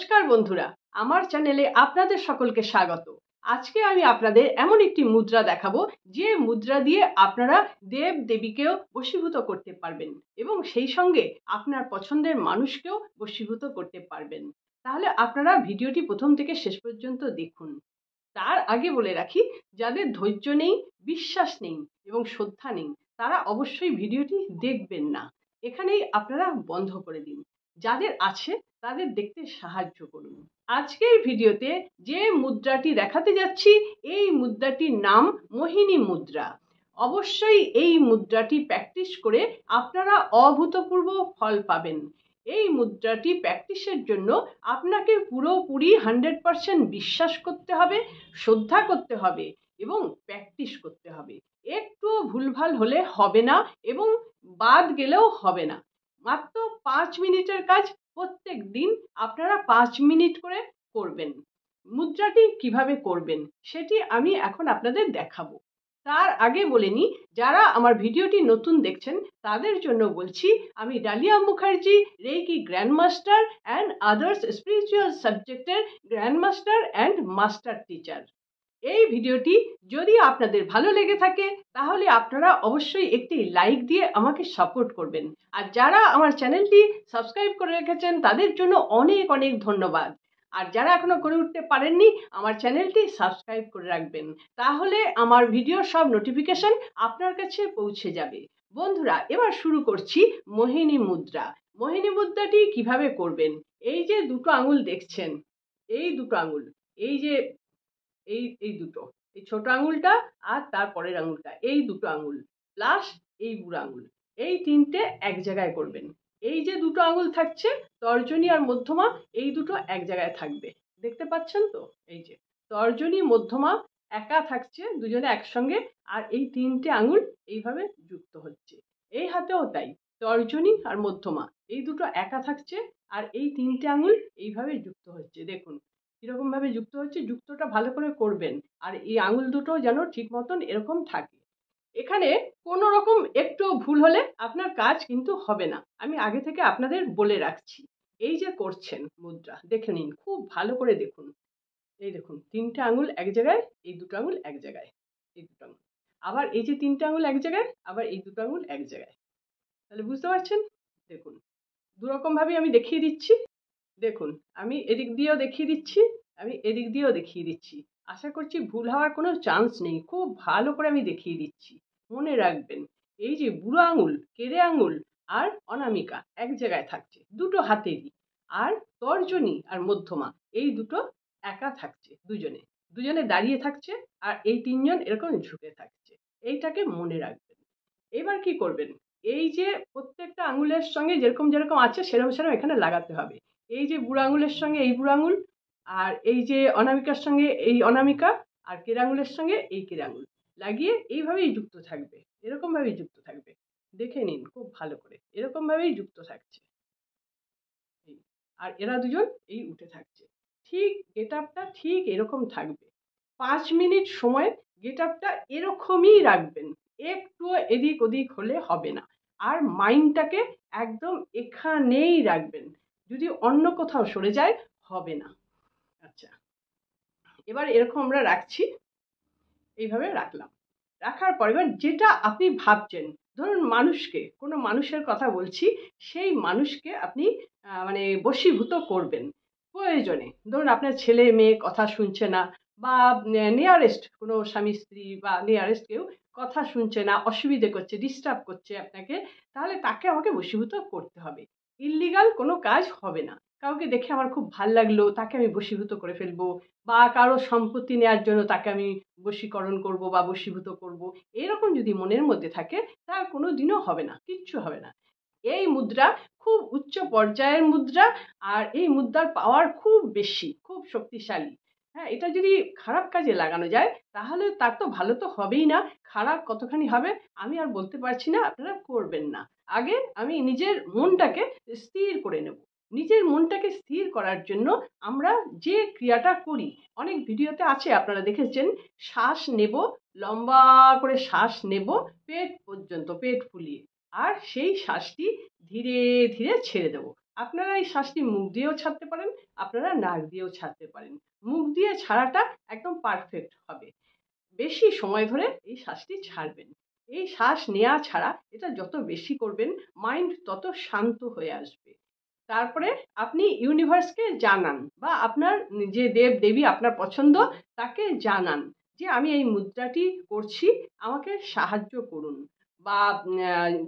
নমস্কার বন্ধুরা আমার চ্যানেলে আপনাদের সকলকে স্বাগত আজকে আমি আপনাদের এমন একটি মুদ্রা দেখাবো যে মুদ্রা দিয়ে আপনারা দেব দেবীকেও বশীভূত করতে পারবেন এবং সেই সঙ্গে আপনার পছন্দের মানুষকেও বশীভূত করতে পারবেন তাহলে আপনারা ভিডিওটি প্রথম থেকে শেষ পর্যন্ত দেখুন তার আগে বলে রাখি যাদের ধৈর্য নেই বিশ্বাস নেই এবং শ্রদ্ধা নেই তারা অবশ্যই ভিডিওটি দেখবেন না এখানেই আপনারা বন্ধ করে দিন যাদের আছে তাদের দেখতে সাহায্য করুন আজকের ভিডিওতে যে মুদ্রাটি দেখাতে যাচ্ছি এই মুদ্রাটির নাম মোহিনী মুদ্রা অবশ্যই এই মুদ্রাটি প্র্যাকটিস করে আপনারা অভূতপূর্ব ফল পাবেন এই মুদ্রাটি প্র্যাকটিসের জন্য আপনাকে পুরোপুরি হান্ড্রেড পারসেন্ট বিশ্বাস করতে হবে শ্রদ্ধা করতে হবে এবং প্র্যাকটিস করতে হবে একটুও ভুলভাল হলে হবে না এবং বাদ গেলেও হবে না মাত্র পাঁচ মিনিটের কাজ প্রত্যেক দিন আপনারা পাঁচ মিনিট করে করবেন মুদ্রাটি কিভাবে করবেন সেটি আমি এখন আপনাদের দেখাবো তার আগে বলে নিই যারা আমার ভিডিওটি নতুন দেখছেন তাদের জন্য বলছি আমি Dalia Mukherjee reiki grandmaster and others spiritual সাবজেক্টের গ্র্যান্ডমাস্টার অ্যান্ড মাস্টার টিচার এই ভিডিওটি যদি আপনাদের ভালো লেগে থাকে তাহলে আপনারা অবশ্যই একটি লাইক দিয়ে আমাকে সাপোর্ট করবেন আর যারা আমার চ্যানেলটি সাবস্ক্রাইব করে রেখেছেন তাদের জন্য অনেক অনেক ধন্যবাদ আর যারা এখনও করে উঠতে পারেননি আমার চ্যানেলটি সাবস্ক্রাইব করে রাখবেন তাহলে আমার ভিডিওর সব নোটিফিকেশন আপনার কাছে পৌঁছে যাবে বন্ধুরা এবার শুরু করছি মোহিনী মুদ্রা মোহিনী মুদ্রাটি কিভাবে করবেন এই যে দুটো আঙুল দেখছেন এই দুটো আঙুল এই যে এই এই দুটো এই ছোট আঙুলটা আর তার পরের আঙুলটা এই দুটো আঙুল প্লাস এই বুড়ো আঙুল এই তিনটে এক জায়গায় করবেন এই যে দুটো আঙুল থাকছে তর্জনী আর মধ্যমা এই দুটো এক জায়গায় থাকবে দেখতে পাচ্ছেন তো এই যে তর্জনী মধ্যমা একা থাকছে দুজনে একসঙ্গে আর এই তিনটে আঙুল এইভাবে যুক্ত হচ্ছে এই হাতেও তাই তর্জনী আর মধ্যমা এই দুটো একা থাকছে আর এই তিনটে আঙুল এইভাবে যুক্ত হচ্ছে দেখুন যেরকমভাবে যুক্ত হচ্ছে যুক্তটা ভালো করে করবেন আর এই আঙুল দুটো যেন ঠিক মতন এরকম থাকে এখানে কোনো রকম একটু ভুল হলে আপনার কাজ কিন্তু হবে না আমি আগে থেকে আপনাদের বলে রাখছি এই যে করছেন মুদ্রা দেখে নিন খুব ভালো করে দেখুন এই দেখুন তিনটা আঙুল এক জায়গায় এই দুটো আঙুল এক জায়গায় এই দুটো আঙুল আবার এই যে তিনটা আঙুল এক জায়গায় আবার এই দুটো আঙুল এক জায়গায় তাহলে বুঝতে পারছেন দেখুন দুরকমভাবেই আমি দেখিয়ে দিচ্ছি দেখুন আমি এদিক দিয়েও দেখিয়ে দিচ্ছি আমি এদিক দিয়েও দেখিয়ে দিচ্ছি আশা করছি ভুল হওয়ার কোনো চান্স নেই খুব ভালো করে আমি দেখিয়ে দিচ্ছি মনে রাখবেন এই যে বুড়ো আঙুল কেড়ে আঙুল আর অনামিকা এক জায়গায় থাকছে দুটো হাতেরই আর তর্জনী আর মধ্যমা এই দুটো একা থাকছে দুজনে দুজনে দাঁড়িয়ে থাকছে আর এই তিনজন এরকম ঝুঁকে থাকছে এইটাকে মনে রাখবেন এবার কি করবেন এই যে প্রত্যেকটা আঙুলের সঙ্গে যেরকম যেরকম আছে সেরকম সেরকম এখানে লাগাতে হবে এই যে বুড়ো আঙুলের সঙ্গে এই বুড়ো আঙুল আর এই যে অনামিকার সঙ্গে এই অনামিকা আর কেরাঙ্গুলের সঙ্গে এই কেরাঙ্গুল লাগিয়ে এইভাবেই যুক্ত থাকবে এরকমভাবেই যুক্ত থাকবে দেখে নিন খুব ভালো করে এরকমভাবেই যুক্ত থাকছে আর এরা দুজন এই উঠে থাকছে ঠিক গেট আপটা ঠিক এরকম থাকবে পাঁচ মিনিট সময় গেট আপটা এরকমই রাখবেন একটুও এদিক ওদিক হলে হবে না আর মাইন্ডটাকে একদম এখানেই রাখবেন যদি অন্য কোথাও সরে যায় হবে না আচ্ছা এবার এরকম আমরা রাখছি এইভাবে রাখলাম রাখার পর এবার যেটা আপনি ভাবছেন ধরুন মানুষকে কোনো মানুষের কথা বলছি সেই মানুষকে আপনি মানে বশীভূত করবেন প্রয়োজনে ধরুন আপনার ছেলে মেয়ে কথা শুনছে না বা নিয়ারেস্ট কোনো স্বামী স্ত্রী বা নিয়ারেস্ট কেউ কথা শুনছে না অসুবিধে করছে ডিস্টার্ব করছে আপনাকে তাহলে তাকে আমাকে বশীভূত করতে হবে ইল্লিগাল কোনো কাজ হবে না কাউকে দেখে আমার খুব ভাল লাগলো তাকে আমি বশীভূত করে ফেলবো বা কারো সম্পত্তি নেওয়ার জন্য তাকে আমি বশীকরণ করব বা বশীভূত করব এরকম যদি মনের মধ্যে থাকে তার কোনো দিনও হবে না কিচ্ছু হবে না এই মুদ্রা খুব উচ্চ পর্যায়ের মুদ্রা আর এই মুদ্রার পাওয়ার খুব বেশি খুব শক্তিশালী হ্যাঁ এটা যদি খারাপ কাজে লাগানো যায় তাহলে তার তো ভালো তো হবেই না খারাপ কতখানি হবে আমি আর বলতে পারছি না আপনারা করবেন না আগে আমি নিজের মনটাকে স্থির করে নেব নিজের মনটাকে স্থির করার জন্য আমরা যে ক্রিয়াটা করি অনেক ভিডিওতে আছে আপনারা দেখেছেন শ্বাস নেব লম্বা করে শ্বাস নেব পেট পর্যন্ত পেট ফুলিয়ে আর সেই শ্বাসটি ধীরে ধীরে ছেড়ে দেবো আপনারা এই শ্বাসটি মুখ দিয়েও ছাড়তে পারেন আপনারা নাক দিয়েও ছাড়তে পারেন মুখ দিয়ে ছাড়াটা একদম পারফেক্ট হবে বেশি সময় ধরে এই শ্বাসটি ছাড়বেন এই শ্বাস নেওয়া ছাড়া এটা যত বেশি করবেন মাইন্ড তত শান্ত হয়ে আসবে তারপরে আপনি ইউনিভার্সকে জানান বা আপনার যে দেব দেবী আপনার পছন্দ তাকে জানান যে আমি এই মুদ্রাটি করছি আমাকে সাহায্য করুন বা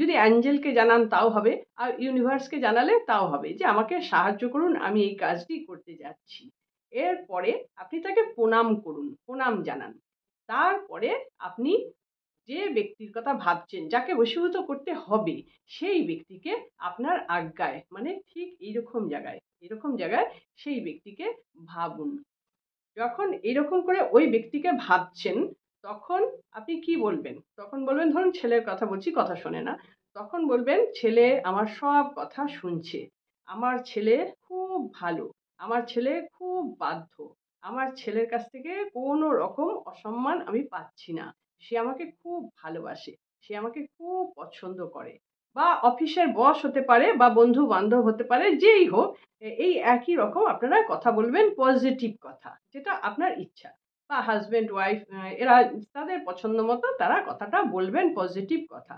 যদি অ্যাঞ্জেলকে জানান তাও হবে আর ইউনিভার্সকে জানালে তাও হবে যে আমাকে সাহায্য করুন আমি এই কাজটি করতে যাচ্ছি এরপরে আপনি তাকে প্রণাম করুন প্রণাম জানান তারপরে আপনি যে ব্যক্তির কথা ভাবছেন যাকে বশীভূত করতে হবে সেই ব্যক্তিকে আপনার আজ্ঞায় মানে ঠিক এইরকম জায়গায় এরকম জায়গায় সেই ব্যক্তিকে ভাবুন যখন এরকম করে ওই ব্যক্তিকে ভাবছেন তখন আপনি কি বলবেন তখন বলবেন ধরুন ছেলের কথা বলছি কথা শোনে না তখন বলবেন ছেলে আমার সব কথা শুনছে আমার ছেলে খুব ভালো আমার ছেলে খুব বাধ্য আমার ছেলের কাছ থেকে কোনো রকম অসম্মান আমি পাচ্ছি না সে আমাকে খুব ভালোবাসে সে আমাকে খুব পছন্দ করে বা অফিসের বস হতে পারে বা বন্ধু বান্ধব হতে পারে যেই হোক এই একই রকম আপনারা কথা বলবেন পজিটিভ কথা যেটা আপনার ইচ্ছা বা হাজব্যান্ড ওয়াইফ এরা তাদের পছন্দ মতো তারা কথাটা বলবেন পজিটিভ কথা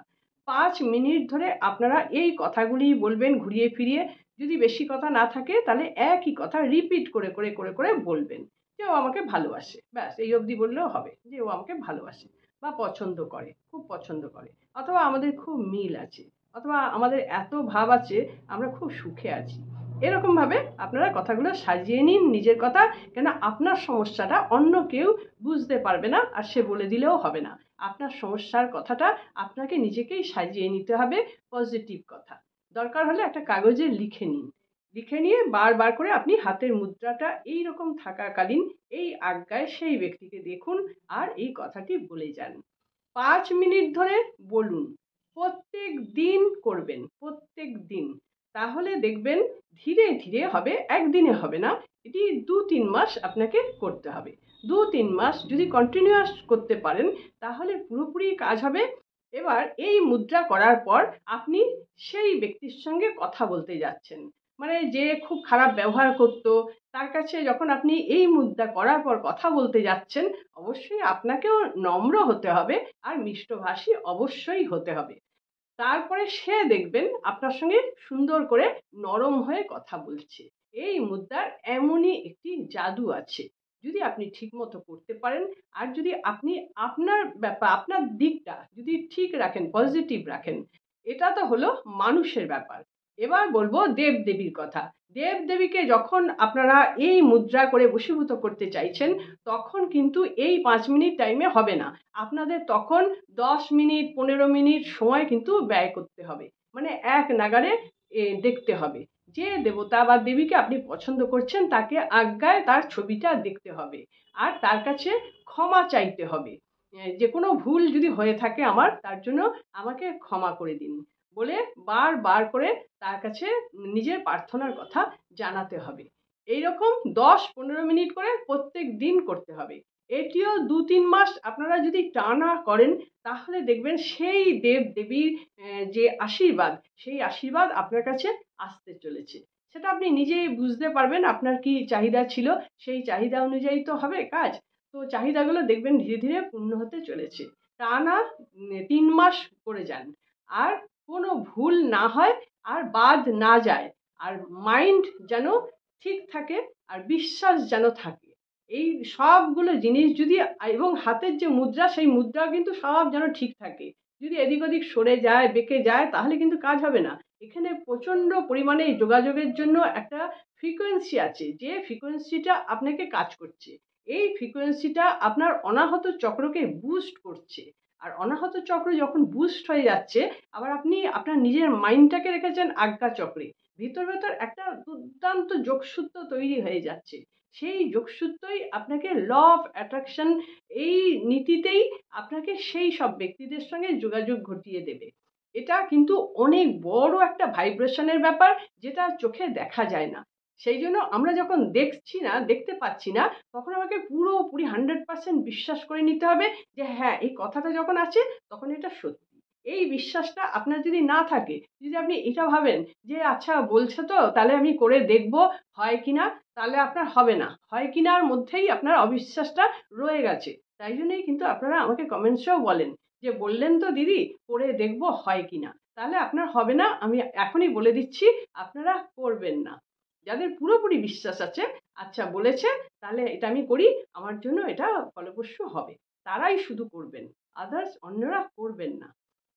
পাঁচ মিনিট ধরে আপনারা এই কথাগুলি বলবেন ঘুরিয়ে ফিরিয়ে যদি বেশি কথা না থাকে তাহলে একই কথা রিপিট করে করে করে করে বলবেন যে ও আমাকে ভালোবাসে ব্যাস এই অবধি বললেও হবে যে ও আমাকে ভালোবাসে বা পছন্দ করে খুব পছন্দ করে অথবা আমাদের খুব মিল আছে অথবা আমাদের এত ভাব আছে আমরা খুব সুখে আছি এরকমভাবে আপনারা কথাগুলো সাজিয়ে নিন নিজের কথা কেন আপনার সমস্যাটা অন্য কেউ বুঝতে পারবে না আর সে বলে দিলেও হবে না আপনার সমস্যার কথাটা আপনাকে নিজেকেই সাজিয়ে নিতে হবে পজিটিভ কথা দরকার হলে একটা কাগজে লিখে নিন লিখে নিয়ে বারবার করে আপনি হাতের মুদ্রাটা এই রকম থাকাকালীন এই আজ্ঞায় সেই ব্যক্তিকে দেখুন আর এই কথাটি বলে যান পাঁচ মিনিট ধরে বলুন প্রত্যেক দিন করবেন প্রত্যেক দিন তাহলে দেখবেন ধীরে ধীরে হবে একদিনে হবে না এটি দু তিন মাস আপনাকে করতে হবে দু তিন মাস যদি কন্টিনিউয়াস করতে পারেন তাহলে পুরোপুরি কাজ হবে এবার এই মুদ্রা করার পর আপনি সেই ব্যক্তির সঙ্গে কথা বলতে যাচ্ছেন মানে যে খুব খারাপ ব্যবহার করত তার কাছে যখন আপনি এই মুদ্রা করার পর কথা বলতে যাচ্ছেন অবশ্যই আপনাকেও নম্র হতে হবে আর মিষ্টভাষী অবশ্যই হতে হবে তারপরে সে দেখবেন আপনার সঙ্গে সুন্দর করে নরম হয়ে কথা বলছে এই মুদ্রার এমনই একটি জাদু আছে যদি আপনি ঠিকমতো করতে পারেন আর যদি আপনি আপনার ব্যাপার আপনার দিকটা যদি ঠিক রাখেন পজিটিভ রাখেন এটা তো হলো মানুষের ব্যাপার এবার বলবো দেবদেবীর কথা দেবদেবীকে যখন আপনারা এই মুদ্রা করে বশীভূত করতে চাইছেন তখন কিন্তু এই পাঁচ মিনিট টাইমে হবে না আপনাদের তখন দশ মিনিট পনেরো মিনিট সময় কিন্তু ব্যয় করতে হবে মানে এক নাগারে দেখতে হবে যে দেবতা বা দেবীকে আপনি পছন্দ করছেন তাকে আজ্ঞায় তার ছবিটা দেখতে হবে আর তার কাছে ক্ষমা চাইতে হবে যে কোনো ভুল যদি হয়ে থাকে আমার তার জন্য আমাকে ক্ষমা করে দিন বলে বার বার করে তার কাছে নিজের প্রার্থনার কথা জানাতে হবে এই রকম দশ পনেরো মিনিট করে প্রত্যেক দিন করতে হবে এটিও দু তিন মাস আপনারা যদি টানা করেন তাহলে দেখবেন সেই দেব দেবীর যে আশীর্বাদ সেই আশীর্বাদ আপনার কাছে আসতে চলেছে সেটা আপনি নিজেই বুঝতে পারবেন আপনার কি চাহিদা ছিল সেই চাহিদা অনুযায়ী তো হবে কাজ তো চাহিদাগুলো দেখবেন ধীরে ধীরে পূর্ণ হতে চলেছে টানা তিন মাস করে যান আর কোনো ভুল না হয় আর বাদ না যায় আর মাইন্ড যেন ঠিক থাকে আর বিশ্বাস যেন থাকে এই সবগুলো জিনিস যদি এবং হাতের যে মুদ্রা সেই মুদ্রা কিন্তু সব যেন ঠিক থাকে যদি এদিক ওদিক সরে যায় বেঁকে যায় তাহলে কিন্তু কাজ হবে না এখানে প্রচণ্ড পরিমাণে যোগাযোগের জন্য একটা ফ্রিকোয়েন্সি আছে যে ফ্রিকোয়েন্সিটা আপনাকে কাজ করছে এই ফ্রিকোয়েন্সিটা আপনার অনাহত চক্রকে বুস্ট করছে আর অনাহত চক্র যখন বুস্ট হয়ে যাচ্ছে আবার আপনি আপনার নিজের মাইন্ডটাকে রেখেছেন আজ্ঞা চক্রে ভিতর ভেতর একটা দুর্দান্ত যোগসূত্র তৈরি হয়ে যাচ্ছে সেই যোগসূত্রই আপনাকে ল অফ অ্যাট্রাকশন এই নীতিতেই আপনাকে সেই সব ব্যক্তিদের সঙ্গে যোগাযোগ ঘটিয়ে দেবে এটা কিন্তু অনেক বড় একটা ভাইব্রেশনের ব্যাপার যেটা চোখে দেখা যায় না সেই জন্য আমরা যখন দেখছি না দেখতে পাচ্ছি না তখন আমাকে পুরোপুরি হান্ড্রেড পার্সেন্ট বিশ্বাস করে নিতে হবে যে হ্যাঁ এই কথাটা যখন আছে তখন এটা সত্যি এই বিশ্বাসটা আপনার যদি না থাকে যদি আপনি এটা ভাবেন যে আচ্ছা বলছে তো তাহলে আমি করে দেখব হয় কি না তাহলে আপনার হবে না হয় কি না মধ্যেই আপনার অবিশ্বাসটা রয়ে গেছে তাই জন্যই কিন্তু আপনারা আমাকে কমেন্টসেও বলেন যে বললেন তো দিদি করে দেখব হয় কি না তাহলে আপনার হবে না আমি এখনই বলে দিচ্ছি আপনারা করবেন না যাদের পুরোপুরি বিশ্বাস আছে আচ্ছা বলেছে তাহলে এটা আমি করি আমার জন্য এটা ফলপ্রসূ হবে তারাই শুধু করবেন আদার্স অন্যরা করবেন না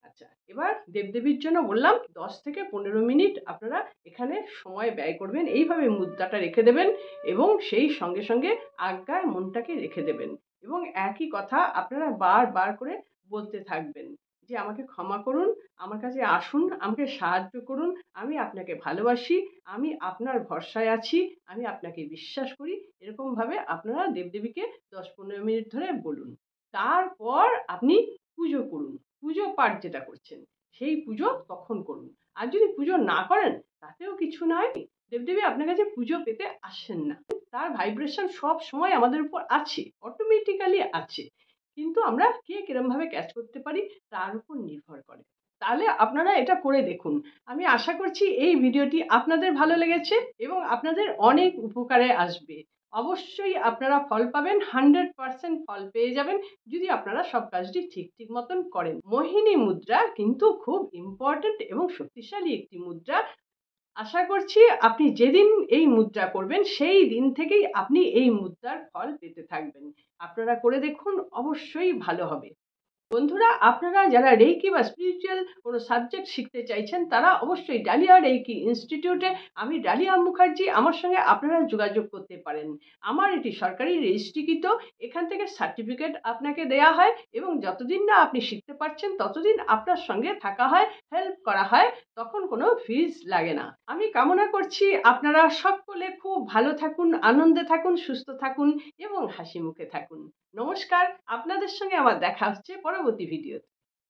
আচ্ছা এবার দেবদেবীর জন্য বললাম দশ থেকে পনেরো মিনিট আপনারা এখানে সময় ব্যয় করবেন এইভাবে মুদ্রাটা রেখে দেবেন এবং সেই সঙ্গে সঙ্গে আজ্ঞায় মনটাকে রেখে দেবেন এবং একই কথা আপনারা বারবার করে বলতে থাকবেন যে আমাকে ক্ষমা করুন আমার কাছে আসুন আমাকে সাহায্য করুন আমি আপনাকে ভালোবাসি আমি আপনার ভরসায় আছি আমি আপনাকে বিশ্বাস করি এরকমভাবে আপনারা দেবদেবীকে দশ পনেরো মিনিট ধরে বলুন তারপর আপনি পুজো করুন পুজো পাঠ যেটা করছেন সেই পুজো তখন করুন আর যদি পুজো না করেন তাতেও কিছু নয় দেবদেবী আপনার কাছে পুজো পেতে আসেন না তার ভাইব্রেশন সব সময় আমাদের উপর আছে অটোমেটিক্যালি আছে কিন্তু আমরা কে কীরমভাবে ক্যাচ করতে পারি তার উপর নির্ভর করে তাহলে আপনারা এটা করে দেখুন আমি আশা করছি এই ভিডিওটি আপনাদের ভালো লেগেছে এবং আপনাদের অনেক উপকারে আসবে অবশ্যই আপনারা ফল পাবেন হান্ড্রেড পারসেন্ট ফল পেয়ে যাবেন যদি আপনারা সব কাজটি ঠিক ঠিক মতন করেন মোহিনী মুদ্রা কিন্তু খুব ইম্পর্টেন্ট এবং শক্তিশালী একটি মুদ্রা আশা করছি আপনি যেদিন এই মুদ্রা করবেন সেই দিন থেকেই আপনি এই মুদ্রার ফল পেতে থাকবেন আপনারা করে দেখুন অবশ্যই ভালো হবে বন্ধুরা আপনারা যারা রেইকি বা স্পিরিচুয়াল কোনো সাবজেক্ট শিখতে চাইছেন তারা অবশ্যই ডালিয়া রেইকি ইনস্টিটিউটে আমি ডালিয়া মুখার্জি আমার সঙ্গে আপনারা যোগাযোগ করতে পারেন আমার এটি সরকারি রেজিস্ট্রিকৃত এখান থেকে সার্টিফিকেট আপনাকে দেয়া হয় এবং যতদিন না আপনি শিখতে পারছেন ততদিন আপনার সঙ্গে থাকা হয় হেল্প করা হয় তখন কোনো ফিজ লাগে না আমি কামনা করছি আপনারা সকলে খুব ভালো থাকুন আনন্দে থাকুন সুস্থ থাকুন এবং হাসি মুখে থাকুন নমস্কার আপনাদের সঙ্গে আমার দেখা হচ্ছে পরবর্তী ভিডিওতে